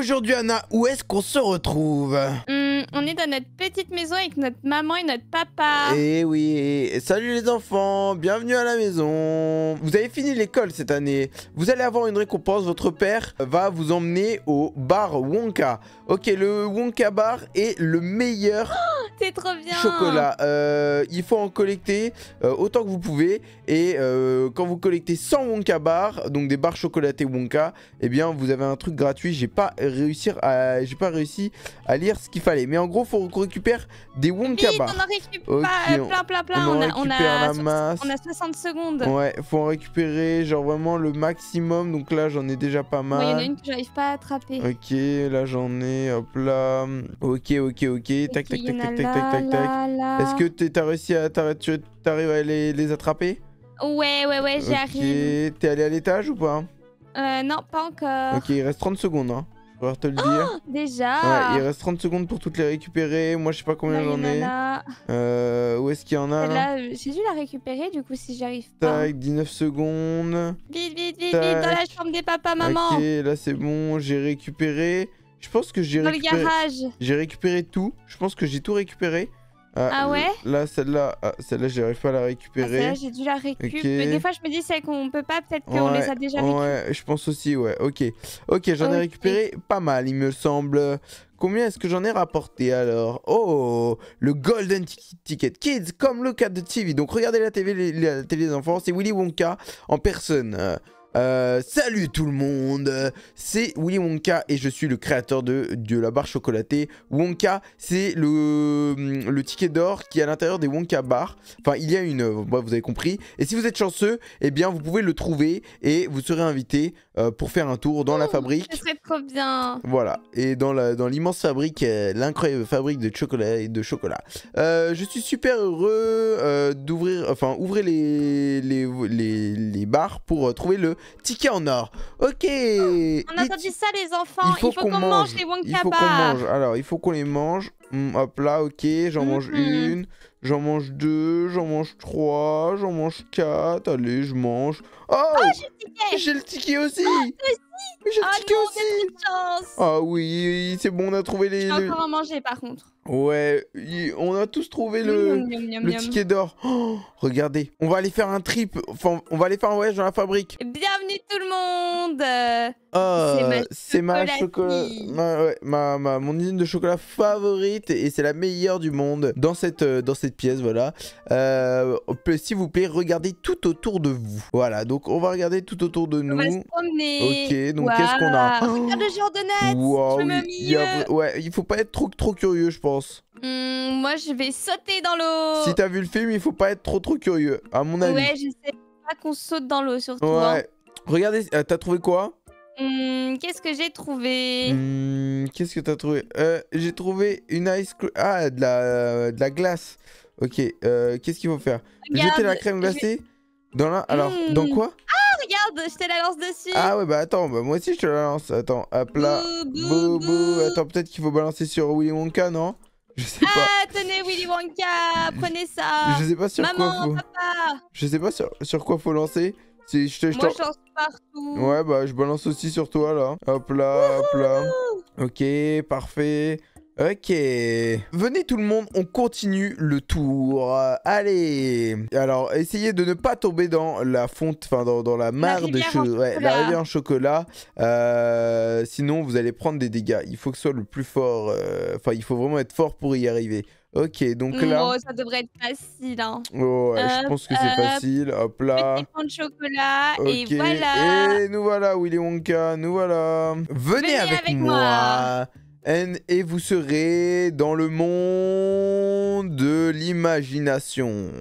Aujourd'hui Anna, où est-ce qu'on se retrouve hmm, on est dans notre petite maison avec notre maman et notre papa. Eh oui, eh, salut les enfants, bienvenue à la maison. Vous avez fini l'école cette année. Vous allez avoir une récompense, votre père va vous emmener au bar Wonka. Ok, le Wonka Bar est le meilleur oh, trop bien. chocolat. Euh, il faut en collecter euh, autant que vous pouvez. Et euh, quand vous collectez 100 Wonka Bar, donc des bars chocolatées Wonka, eh bien vous avez un truc gratuit. J'ai pas, réussi à... pas réussi à lire ce qu'il fallait. Mais en gros, faut qu'on récupère des Wonkaba. Vite, on en récupère plein, plein, plein. On, a, on a 60 secondes. Ouais, faut en récupérer, genre vraiment le maximum. Donc là, j'en ai déjà pas mal. Il y en a une que j'arrive pas à attraper. Ok, là, j'en ai. Hop là. Ok, ok, ok. Tac, tac, tac, tac, tac, tac, tac. Est-ce que t'as réussi à t'arriver à les, attraper Ouais, ouais, ouais, j'y T'es allé à l'étage ou pas euh, non, pas encore. Ok, il reste 30 secondes. Hein pouvoir te le ah, dire. déjà Il reste 30 secondes pour toutes les récupérer. Moi, je sais pas combien j'en ai. Euh, où est-ce qu'il y en a hein là, euh, J'ai dû la récupérer, du coup, si j'arrive pas. Tac, 19 secondes. Vite, vite, vite, vite, dans la chambre des papas-maman. Ok, là, c'est bon. J'ai récupéré. Je pense que j'ai récupéré... Dans le garage. J'ai récupéré tout. Je pense que j'ai tout récupéré. Ah, ah ouais Là, celle-là, ah, celle-là, j'arrive pas à la ah, récupérer. Ah, j'ai dû la récupérer. Mais des fois, je me dis, c'est qu'on peut pas, peut-être qu'on les a déjà récupérés. Ouais, je pense aussi, ouais. Ok, ok, j'en ai récupéré pas mal, il me semble. Combien est-ce que j'en ai rapporté alors Oh, le Golden Ticket Kids, comme le cas de TV. Donc regardez la, TV, la télé des enfants, c'est Willy Wonka en personne. Euh, salut tout le monde, c'est Willy Wonka et je suis le créateur de, la barre chocolatée. Wonka, c'est hum, le, ticket d'or qui est à l'intérieur des Wonka bars. Enfin, il y a une, euh, vous avez compris. Et si vous êtes chanceux, eh bien, vous pouvez le trouver et vous serez invité euh, pour faire un tour dans la fabrique. Ça serait trop bien. Voilà, et dans l'immense fabrique, l'incroyable fabrique de chocolat de chocolat. je suis super heureux d'ouvrir, enfin, ouvrir les, les, les bars pour trouver le Ticket en or. Ok. On a entendu ça, les enfants. Il faut, qu'on mange. les Wonka Il faut qu'on mange. Alors, il faut qu'on les mange. Hum, hop là, ok, j'en mange mhm. une, j'en mange deux, j'en mange trois, j'en mange quatre. Allez, je mange. Oh, oh J'ai le ticket aussi ah, bah J'ai le ah, ticket aussi Ah oui, c'est bon, on a trouvé les... J'ai encore en manger par contre. Ouais, on a tous trouvé le, ticket d'or. Oh, regardez, on va aller faire un trip, enfin, on va aller faire un voyage dans la fabrique. Bien Bienvenue tout le monde C'est ma, ah, chocolat... Ma, ma, mon usine de chocolat favorite et c'est la meilleure du monde dans cette, euh, dans cette pièce, voilà. Euh, S'il vous plaît, regardez tout autour de vous. Voilà, donc on va regarder tout autour de nous. On va se promener. Ok, donc qu'est-ce qu'on a oh. Regarde le genre de il, Ouais, il faut pas être trop, trop curieux, je pense. Hmm, moi, je vais sauter dans l'eau Si t'as vu le film, il faut pas être trop trop curieux, à mon avis. Ouais, je sais qu'on saute dans l'eau surtout. Ouais. Hein. Regardez, euh, t'as trouvé quoi mmh, Qu'est-ce que j'ai trouvé mmh, Qu'est-ce que t'as trouvé euh, J'ai trouvé une ice cream. Ah, de la, euh, de la glace. Ok, euh, qu'est-ce qu'il faut faire Jeter la crème glacée dans la... Alors, hmm. dans quoi Ah, regarde, je te la lance dessus. Ah ouais, bah attends, bah, moi aussi je te la lance. Attends, hop là. Bou, bou, Attends, peut-être qu'il faut balancer sur Willy Wonka, non je sais pas. ah, tenez Willy Wonka, prenez ça. Je sais pas sur quoi faut... papa. Je sais pas sur, sur quoi faut lancer je Moi, je lance partout. Ouais, bah, je balance aussi sur toi, là. Hop là, hop là. Ok, parfait. Ok. Venez tout le monde, on continue le tour. Allez. Alors, essayez de ne pas tomber dans la fonte, enfin dans, la mare de choses. ouais, la rivière en chocolat. Euh, sinon, vous allez prendre des dégâts. Il faut que ce soit le plus fort. Euh, enfin, il faut vraiment être fort pour y arriver. Ok, donc là. Oh, ça devrait être facile. Hein. ouais, je pense que c'est facile. Hop là. Petit de chocolat. Et voilà. Et nous voilà, Willy Wonka. Nous voilà. Venez, avec, moi. Et vous serez dans le monde de l'imagination.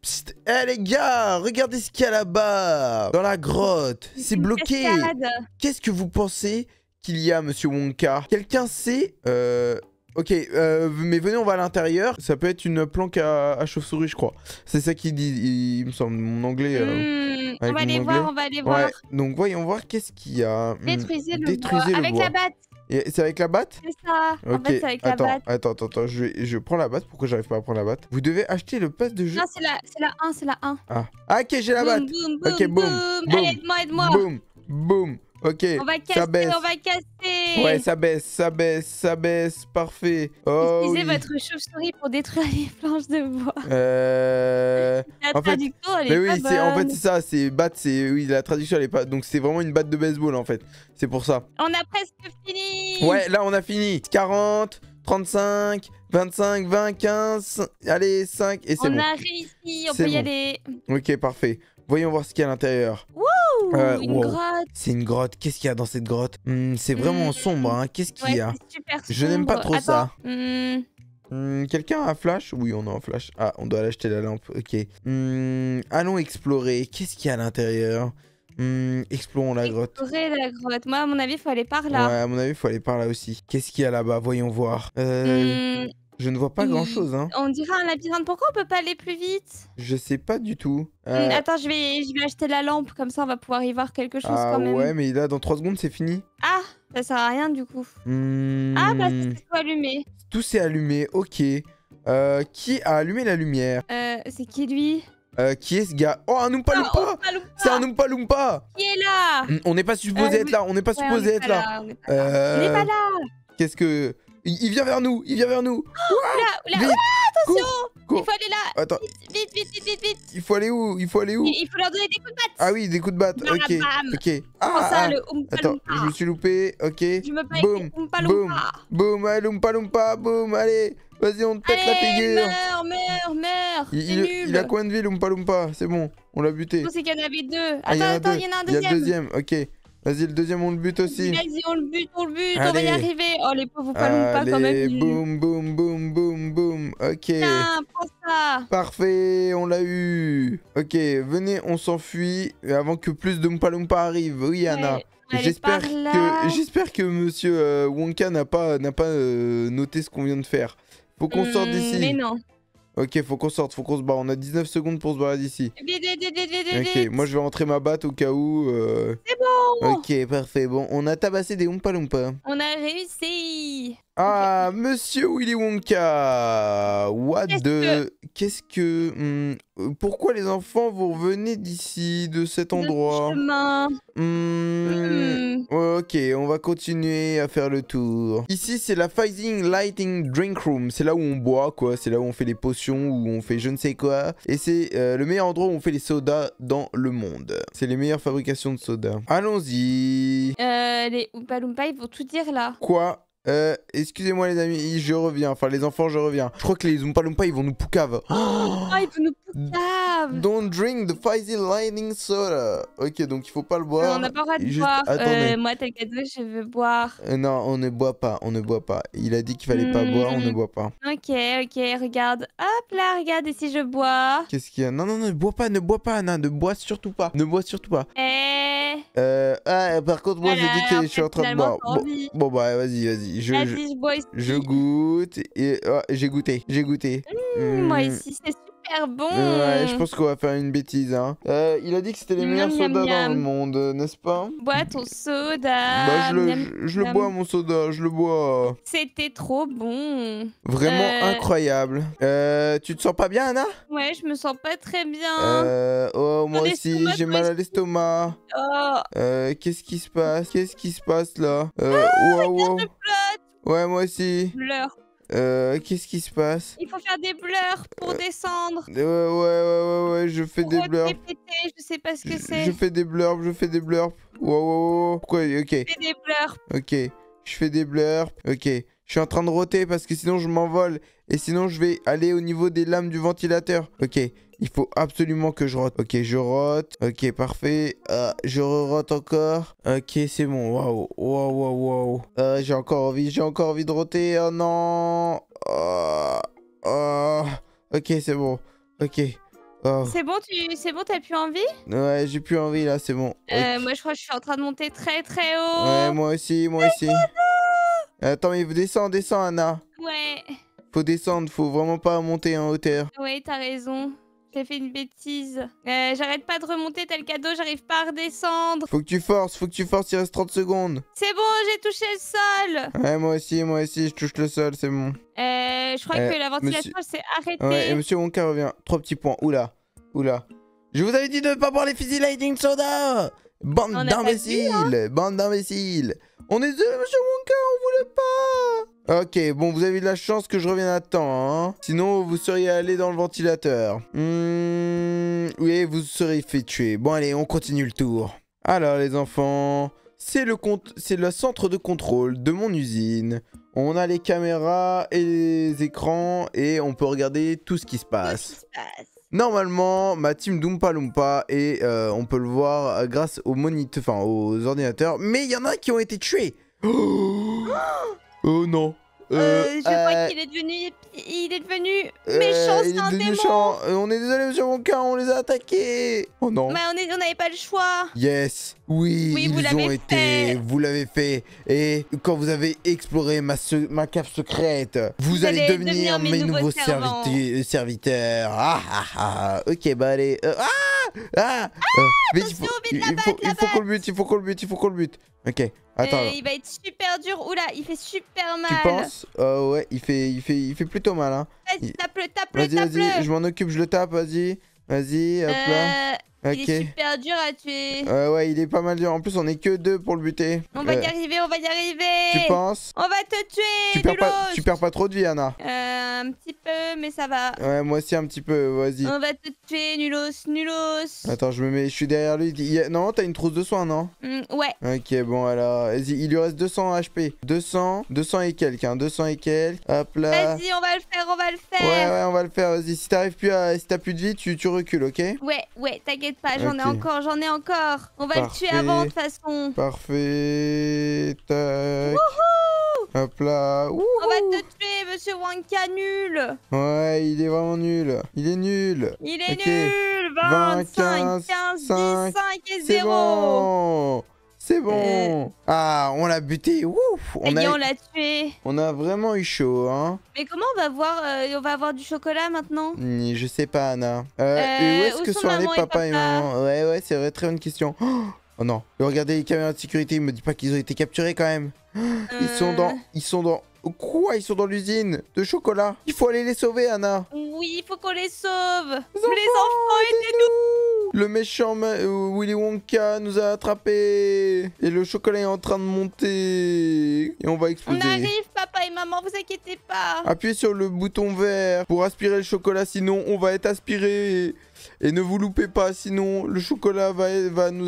Psst. Eh les gars, regardez ce qu'il y a là-bas. Dans la grotte. C'est bloqué. Qu'est-ce que vous pensez qu'il y a, monsieur Wonka Quelqu'un sait. Euh. Ok, euh, mais venez, on va à l'intérieur. Ça peut être une planque à, chauve-souris, je crois. C'est ça qu'il dit, il, me semble, mon anglais. Euh, hmm, on va aller voir, on va aller voir. donc voyons voir qu'est-ce qu'il y a. Hmm, détruisez le bois. avec la batte. C'est avec la batte C'est ça. En fait, c'est avec attends, la batte. Attends, attends, attends. Je, je prends la batte. Pourquoi j'arrive pas à prendre la batte Vous devez acheter le pass de jeu. Non, c'est la, la 1, c'est la 1. Ah. ah, ok, j'ai la batte. boum, ok, boum. Allez, aide-moi, aide-moi. Boum, boum. Ok. On va casser, on va casser. Ouais, ça baisse, ça baisse, ça baisse. Parfait. Oh, Utilisez votre chauve-souris pour détruire les planches de bois. Euh... la en traduction, fait... elle est mais oui, pas En fait, c'est ça. C'est batte, c'est... Oui, la traduction, elle est pas... Donc, c'est vraiment une batte de baseball, en fait. C'est pour ça. On a presque fini. Ouais, là, on a fini. 40, 35, 25, 20, 15... Allez, 5, et c'est bon. On a réussi, on peut y aller. Ok, parfait. Voyons voir ce qu'il y a à l'intérieur. Euh, c'est une grotte. Qu'est-ce qu'il y a dans cette grotte hmm, C'est vraiment hmm. sombre. Hein. Qu'est-ce qu'il y a Je n'aime pas trop ça. Hmm. Quelqu'un a flash Oui, on a un flash. Ah, on doit acheter la lampe. Ok. allons explorer. Qu'est-ce qu'il y a à l'intérieur Explorons la grotte. la grotte. Moi, à mon avis, il faut aller par là. Ouais, à mon avis, il faut aller par là aussi. Qu'est-ce qu'il y a là-bas Voyons voir. Euh, je ne vois pas grand chose. Hein. On dirait un labyrinthe. Pourquoi on peut pas aller plus vite Je sais pas du tout. Hmm, euh, attends, je vais, je vais acheter la lampe. Comme ça, on va pouvoir y voir quelque chose ah, quand même. Ouais, mais là, dans 3 secondes, c'est fini. Ah, ça sert à rien du coup. Ah, parce bah, que hmm. c'est tout allumé. Tout s'est allumé, ok. Euh, qui a allumé la lumière euh, C'est qui lui qui est ce gars Oh, un ah, Oompa Loompa C'est un Oompa Loompa Qui est là hmm, On n'est pas supposé être là, on n'est pas supposé être là. là. On n'est pas là. Qu'est-ce que... Il, vient vers nous, il vient vers nous. Oh, attention Il faut aller là. Attends. Vite, vite, vite, vite, Il faut aller où Il faut aller où il, faut leur donner des coups de batte. Ah oui, des coups de batte. ok. Ok. Ah, ça, ah. Le Attends, je me suis loupé. Ok. Je boom, boom, boum. Boum. Allez, Allez. Vas-y, on te pète la figure. Meurs, meurs, meurs. Il, nul. il a coin de vie, Oompa C'est bon. On l'a buté. Je pense qu'il y en avait deux. Ah, attends, attends, il y en a un deuxième. Il y a deuxième. Ok. Vas-y, le deuxième, on le bute aussi. Vas-y, on le bute, on le bute, on va y arriver. Oh, les pauvres ballons pas quand même. Boum, boum, boum, boum, boum. Ok. Tiens, prends ça. Parfait, on l'a eu. Ok, venez, on s'enfuit avant que plus de Mpalumpa arrivent. Oui, Anna. J'espère que, j'espère que monsieur euh, Wonka n'a pas, pas euh, noté ce qu'on vient de faire. Faut qu'on sorte hmm, d'ici. Mais non. Ok, faut qu'on sorte, faut qu'on se barre. On a 19 secondes pour se barrer d'ici. Ok, moi je vais rentrer ma batte au cas où. Euh. C'est bon Ok, parfait. Bon, on a tabassé des Oompa Loompa. On a réussi ah, Monsieur Willy Wonka What the... Qu'est-ce que... Hmm, pourquoi les enfants vont revenez d'ici, de cet endroit hmm. Hmm. Ok, on va continuer à faire le tour. Ici, c'est la Fizing Lighting Drink Room. C'est là où on boit, quoi. C'est là où on fait les potions, où on fait je ne sais quoi. Et c'est euh, le meilleur endroit où on fait les sodas dans le monde. C'est les meilleures fabrications de sodas. Allons-y euh, Les Oompa Loompa, ils vont tout dire, là. Quoi euh, Excusez-moi les amis, je reviens. Enfin les enfants, je reviens. Je crois que les Oompa Loompa, ils vont nous poucave. Oh ils vont nous Don't drink the fizzy lining soda. Ok, donc il faut pas le euh, boire. on n'a pas le droit de boire. Euh, moi, tel cadeau, je veux boire. Euh, non, on ne boit pas, on ne boit pas. Il a dit qu'il fallait pas boire, on ne hmm. boit pas. Ok, ok, regarde. Hop là, regarde, et si je bois Qu'est-ce qu'il y a Non, non, non, ne bois pas, ne bois pas, Anna, ne bois surtout pas. Ne bois surtout pas. Eh euh, ah, par contre, moi, voilà, j'ai dit que je suis en train de boire. Bon, bon, bah, vas-y, vas-y. Je, vas je, je, bois je, goûte et oh, j'ai goûté, j'ai goûté. Hmm, moi hmm. ici, c'est super bon. Ouais, je pense qu'on va faire une bêtise. Hein. Euh, il a dit que c'était les meilleurs sodas dans le monde, n'est-ce pas Bois ton soda. Bah, je le, bois, mon soda, je le bois. C'était trop bon. Vraiment euh, incroyable. Euh, tu te sens pas bien, Anna Ouais, je me sens pas très bien. oh, moi aussi, j'ai mal à l'estomac. Oh. Qu'est-ce qui se passe Qu'est-ce qui se passe là euh, ah, wow, Ouais, moi aussi. Pleure euh, qu'est-ce qui se passe Il faut faire des blurps pour euh, descendre. Ouais, ouais, ouais, ouais, je fais des blurs. je sais pas ce que c'est. Je fais des blurps, je fais des blurps Ouais, ouais, ouais, Pourquoi Ok. Je fais des blurps Ok. Je fais des blurs. Ok. Je suis en train de roter parce que sinon je m'envole et sinon, je vais aller au niveau des lames du ventilateur. Ok, il faut absolument que je rote. Ok, je rote. Ok, parfait. Ah, je je rote encore. Ok, c'est bon. Waouh, waouh, waouh, waouh. Ah, j'ai encore envie, j'ai encore envie de roter. Oh non. Ah, ok, c'est bon. Ok. C'est bon, tu... c'est bon, t'as plus envie Ouais, j'ai plus envie là, c'est bon. Euh, moi, je crois que je suis en train de monter très très haut. Ouais, moi aussi, moi aussi. Attends, mais descend, descend, Anna. Ouais. Faut descendre, faut vraiment pas monter en hauteur. Oui, t'as raison. J'ai fait une bêtise. Euh, j'arrête pas de remonter tel cadeau, j'arrive pas à redescendre. Faut que tu forces, faut que tu forces, il reste 30 secondes. C'est bon, j'ai touché le sol. Ouais, moi aussi, moi aussi, je touche le sol, c'est bon. Euh, je crois euh, que la ventilation s'est monsieur... arrêtée. Ouais, et monsieur Wonka revient. Trois petits points. Oula, oula. Je vous avais dit de ne pas boire les fusils Lightning Soda Bande d'imbéciles hein Bande d'imbéciles On est deux, monsieur Wonka, on voulait pas Ok, bon, vous avez de la chance que je revienne à temps, hein. Sinon, vous seriez allé dans le ventilateur. Hum, oui, vous serez fait tuer. Bon, allez, on continue le tour. Alors, les enfants, c'est le, le centre de contrôle de mon usine. On a les caméras et les écrans et on peut regarder tout ce qui se passe. Tout ce qui se passe. Normalement, ma team Doompa Loompa et euh, on peut le voir euh, grâce aux moniteurs, enfin aux ordinateurs. Mais il y en a qui ont été tués. oh, oh non. Euh, euh, je crois euh, qu'il est devenu. Il est devenu méchant, c'est un démon. on est désolé, monsieur Wonka, on les a attaqués. Oh non. Mais bah, on n'avait pas le choix. Yes. Oui, ils vous ont été. Vous l'avez fait. Et quand vous avez exploré ma, ma cave secrète, vous, allez, devenir, mes, nouveaux, serviteurs. Ah, ah, ah, ah. Ok, bah allez. ah! Ah! ah, ah il faut, qu'on le bute, il faut qu'on le bute, il faut qu'on le bute. Ok. Attends. Euh, il va être super dur. Oula, il fait super mal. Tu penses euh, Ouais, il fait, il, fait, il fait plutôt mal. Hein. Vas-y, tape-le, tape-le, tape Vas-y, vas-y, je m'en occupe, je le tape, vas-y. Vas-y, hop là. Euh, Ok. Il est super dur à tuer. Euh, ouais, il est pas mal dur. En plus, on est que deux pour le buter. On va y arriver, on va y arriver. Tu penses On va te tuer. Tu perds, pas, tu perds pas trop de vie, Anna. Euh, un petit peu, mais ça va. Ouais, moi aussi un petit peu. Vas-y. On va te tuer, Nulos, Nulos. Attends, je me mets, je suis derrière lui. Non, t'as une trousse de soins, non mm, Ouais. Ok, bon alors, vas-y. Il lui reste 200 HP. 200, 200 et quelques, 200 hein. et quelques. Hop là. Vas-y, on va le faire, on va le faire. Ouais, ouais, on va le faire. Vas-y, si t'arrives plus à, si t'as plus de vie, tu, tu recules, ok Ouais, ouais, t'inquiète j'en ai encore, j'en ai encore. On va le tuer avant de toute façon. Parfait. Hop là. On va te tuer, monsieur Wanka nul. Ouais, il est vraiment nul. Il est nul. Il est nul. 25, 15, 10, 5 et 0. C'est bon. Euh. Ah, on l'a buté. Ouf. On eh a... l'a tué. On a vraiment eu chaud, hein. Mais comment on va voir euh, On va avoir du chocolat maintenant Je sais pas, Anna. Euh, où est-ce que sont les papa, Ouais, ouais, c'est vrai. Très bonne question. Oh, oh non. Regardez les caméras de sécurité. Il me dit pas qu'ils ont été capturés quand même. Ils sont dans. Ils sont dans. Quoi Ils sont dans l'usine de chocolat. Il faut aller les sauver, Anna. Oui, il faut qu'on les sauve. Les enfants, les enfants nous le méchant euh, Willy Wonka nous a attrapés. Et le chocolat est en train de monter. Et on va exploser. On arrive, papa et maman, vous inquiétez pas. Appuyez sur le bouton vert pour aspirer le chocolat, sinon on va être aspiré. Et ne vous loupez pas, sinon le chocolat va, va, nous,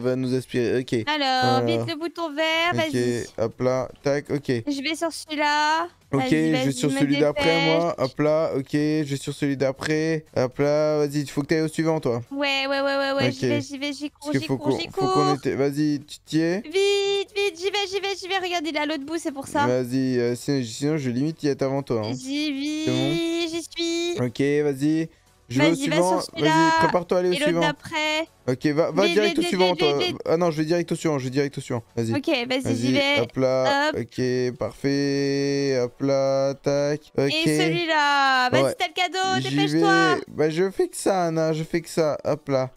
va, nous aspirer. Ok. Alors, euh, vite le bouton vert, vas-y. Hop là, tac, ok. Je vais sur celui-là. Ok, je vais sur celui d'après, moi. Hop là, ok, je vais sur celui d'après. Hop là, vas-y, il faut que tu ailles au suivant, toi. Ouais, ouais, ouais, ouais, j'y vais, j'y vais, j'y cours, j'y cours, j'y cours. Vas-y, tu t'y Vite, vite, j'y vais, j'y vais, j'y vais. Regarde, il est à l'autre bout, c'est pour ça. Vas-y, euh, sinon, je limite y être avant toi. vas hein. J'y vite, j'y suis. Ok, vas-y. Je vais au suivant. Vas-y, prépare-toi à aller au suivant. Ok, va, va direct au suivant, toi. Ah non, je vais direct au suivant, je vais direct au suivant. Vas-y. Ok, vas-y, j'y vais. Hop là. Ok, parfait. Hop là, tac. Ok. Et celui-là. Vas-y, t'as le cadeau, dépêche-toi. Bah, je fais que ça, Anna, je fais que ça. Hop là.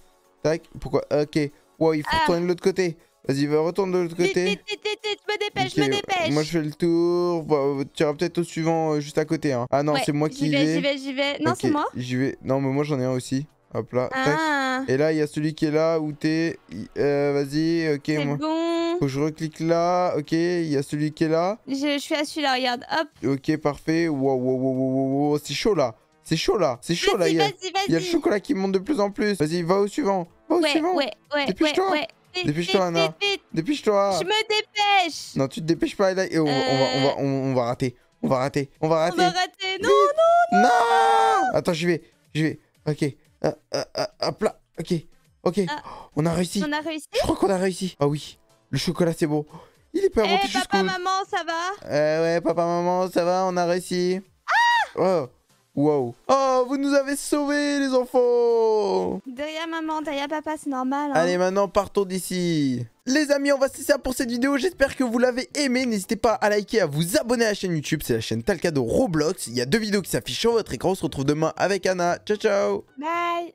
Tac. Pourquoi Ok. Wow, il faut ah. retourner de l'autre côté. Vas-y, va retourne de l'autre côté. me dépêche, me dépêche. Moi, je fais le tour. tu iras peut-être au suivant euh, juste à côté. Hein. Ah non, c'est moi qui vais. J'y vais, j'y vais. Non, c'est moi. J'y vais. Non, mais moi, j'en ai un aussi. Hop là, ah. Et là, il y a celui qui est là où t'es. Euh, vas-y, ok. C'est bon. Faut que je reclique là. Ok, il y a celui qui est là. Je, suis à celui-là, regarde. Hop. Ok, parfait. Wow, wow, wow, wow, wow. C'est chaud là. C'est chaud là, c'est chaud là. Il y, a, le chocolat qui monte de plus en plus. Vas-y, va au suivant. ouais, Dépêche-toi, Anna. Dépêche-toi. Je me dépêche. Non, tu te dépêches pas, Eli. Et on, va, on, va, on, va rater. On va rater. On va rater. On va rater. Non, non, non. Attends, j'y vais. J'y vais. Ok. Ah, ah, ah, ok. Ok. On a réussi. On a réussi. Je crois qu'on a réussi. Ah oui. Le chocolat, c'est beau. Il est pas hey, eh, papa, papa, maman, ça va Eh ouais, papa, maman, ça va. On a réussi. Ah oh. Wow. Oh, vous nous avez sauvés, les enfants Derrière maman, derrière papa, c'est normal. Hein. Allez, maintenant, partons d'ici. Les amis, on va se ça pour cette vidéo. J'espère que vous l'avez aimée. N'hésitez pas à liker, à vous abonner à la chaîne YouTube. C'est la chaîne Talcado Roblox. Il y a deux vidéos qui s'affichent sur votre écran. On se retrouve demain avec Anna. Ciao, ciao Bye